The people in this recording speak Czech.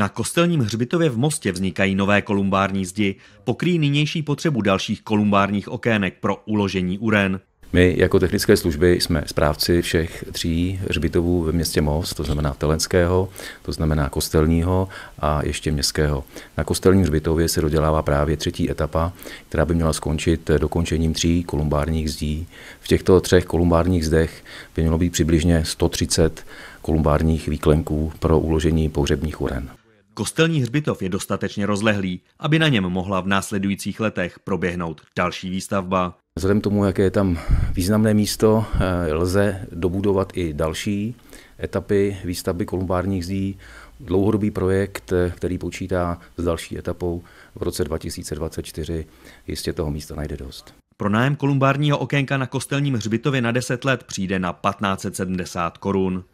Na kostelním hřbitově v Mostě vznikají nové kolumbární zdi, pokrý nynější potřebu dalších kolumbárních okének pro uložení uren. My jako technické služby jsme správci všech tří hřbitovů ve městě Most, to znamená Telenského, to znamená Kostelního a ještě Městského. Na Kostelním hřbitově se dodělává právě třetí etapa, která by měla skončit dokončením tří kolumbárních zdí. V těchto třech kolumbárních zdech by mělo být přibližně 130 kolumbárních výklenků pro uložení pohřebních uren. Kostelní hřbitov je dostatečně rozlehlý, aby na něm mohla v následujících letech proběhnout další výstavba. Vzhledem tomu, jaké je tam významné místo, eh, lze dobudovat i další etapy výstavby kolumbárních zdí. Dlouhodobý projekt, eh, který počítá s další etapou v roce 2024, jistě toho místa najde dost. Pro nájem kolumbárního okénka na kostelním hřbitově na 10 let přijde na 1570 korun.